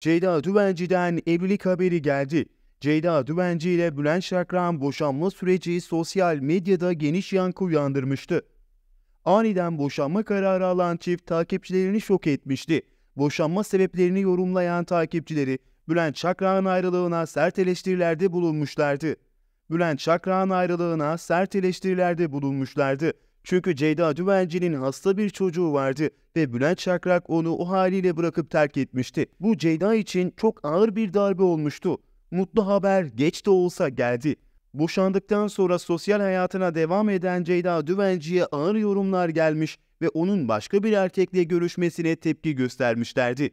Ceyda Düvenci'den evlilik haberi geldi. Ceyda Düvenci ile Bülent Şakran boşanma süreci sosyal medyada geniş yankı uyandırmıştı. Aniden boşanma kararı alan çift takipçilerini şok etmişti. Boşanma sebeplerini yorumlayan takipçileri Bülent Şakran ayrılığına sert eleştirilerde bulunmuşlardı. Bülent Şakran ayrılığına sert eleştirilerde bulunmuşlardı. Çünkü Ceyda Düvenci'nin hasta bir çocuğu vardı ve Bülent Şakrak onu o haliyle bırakıp terk etmişti. Bu Ceyda için çok ağır bir darbe olmuştu. Mutlu haber geç de olsa geldi. Boşandıktan sonra sosyal hayatına devam eden Ceyda Düvenci'ye ağır yorumlar gelmiş ve onun başka bir erkekle görüşmesine tepki göstermişlerdi.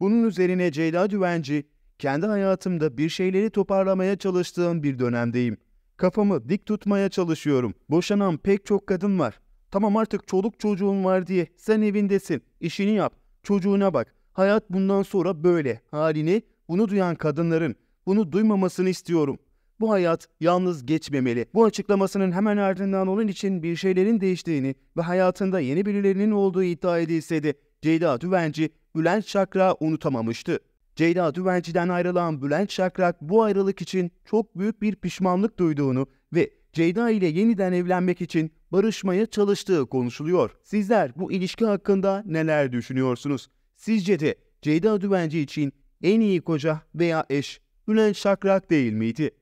Bunun üzerine Ceyda Düvenci, kendi hayatımda bir şeyleri toparlamaya çalıştığım bir dönemdeyim. Kafamı dik tutmaya çalışıyorum. Boşanan pek çok kadın var. Tamam artık çoluk çocuğun var diye sen evindesin. İşini yap. Çocuğuna bak. Hayat bundan sonra böyle halini bunu duyan kadınların bunu duymamasını istiyorum. Bu hayat yalnız geçmemeli. Bu açıklamasının hemen ardından onun için bir şeylerin değiştiğini ve hayatında yeni birilerinin olduğu iddia edilse de Ceyda Düvenci Bülent Çakra unutamamıştı. Ceyda Düvenci'den ayrılan Bülent Şakrak bu ayrılık için çok büyük bir pişmanlık duyduğunu ve Ceyda ile yeniden evlenmek için barışmaya çalıştığı konuşuluyor. Sizler bu ilişki hakkında neler düşünüyorsunuz? Sizce de Ceyda Düvenci için en iyi koca veya eş Bülent Şakrak değil miydi?